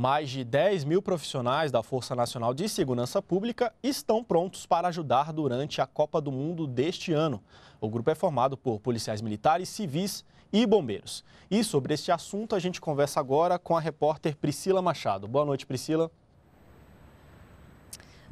Mais de 10 mil profissionais da Força Nacional de Segurança Pública estão prontos para ajudar durante a Copa do Mundo deste ano. O grupo é formado por policiais militares, civis e bombeiros. E sobre este assunto, a gente conversa agora com a repórter Priscila Machado. Boa noite, Priscila.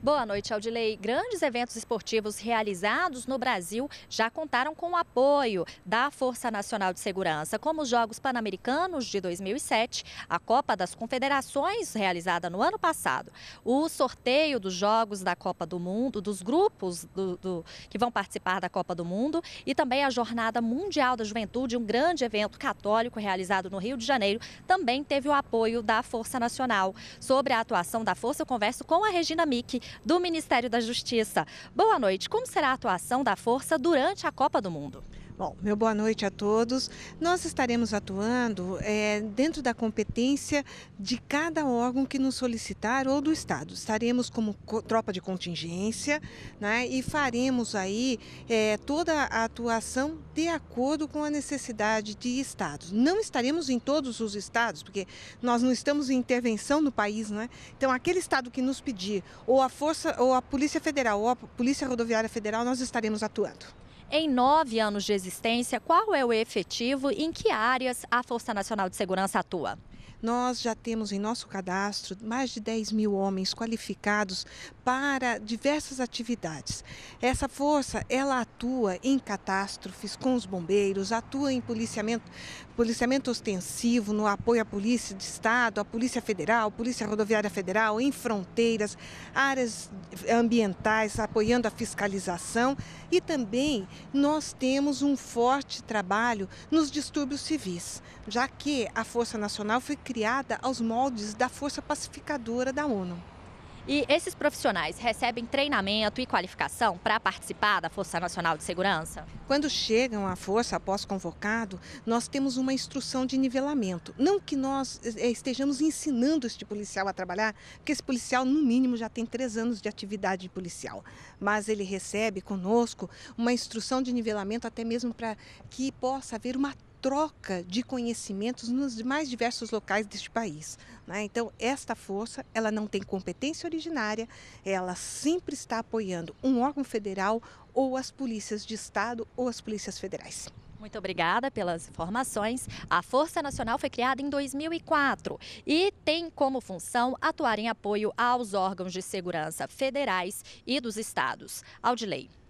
Boa noite, Aldilei. Grandes eventos esportivos realizados no Brasil já contaram com o apoio da Força Nacional de Segurança, como os Jogos Pan-Americanos de 2007, a Copa das Confederações realizada no ano passado, o sorteio dos Jogos da Copa do Mundo, dos grupos do, do, que vão participar da Copa do Mundo e também a Jornada Mundial da Juventude, um grande evento católico realizado no Rio de Janeiro, também teve o apoio da Força Nacional. Sobre a atuação da Força, eu converso com a Regina Mick, do Ministério da Justiça. Boa noite. Como será a atuação da Força durante a Copa do Mundo? Bom, meu boa noite a todos. Nós estaremos atuando é, dentro da competência de cada órgão que nos solicitar ou do Estado. Estaremos como tropa de contingência né, e faremos aí é, toda a atuação de acordo com a necessidade de Estados. Não estaremos em todos os Estados, porque nós não estamos em intervenção no país, né? Então, aquele Estado que nos pedir, ou a Força, ou a Polícia Federal, ou a Polícia Rodoviária Federal, nós estaremos atuando. Em nove anos de existência, qual é o efetivo e em que áreas a Força Nacional de Segurança atua? Nós já temos em nosso cadastro mais de 10 mil homens qualificados para diversas atividades. Essa força, ela atua em catástrofes com os bombeiros, atua em policiamento policiamento ostensivo no apoio à Polícia de Estado, à Polícia Federal, Polícia Rodoviária Federal, em fronteiras, áreas ambientais, apoiando a fiscalização. E também nós temos um forte trabalho nos distúrbios civis, já que a Força Nacional foi criada aos moldes da Força Pacificadora da ONU. E esses profissionais recebem treinamento e qualificação para participar da Força Nacional de Segurança? Quando chegam à Força após convocado, nós temos uma instrução de nivelamento. Não que nós eh, eh, estejamos ensinando este policial a trabalhar, porque esse policial, no mínimo, já tem três anos de atividade policial. Mas ele recebe conosco uma instrução de nivelamento, até mesmo para que possa haver uma troca de conhecimentos nos mais diversos locais deste país. Né? Então, esta força, ela não tem competência originária, ela sempre está apoiando um órgão federal ou as polícias de Estado ou as polícias federais. Muito obrigada pelas informações. A Força Nacional foi criada em 2004 e tem como função atuar em apoio aos órgãos de segurança federais e dos estados. Audilei.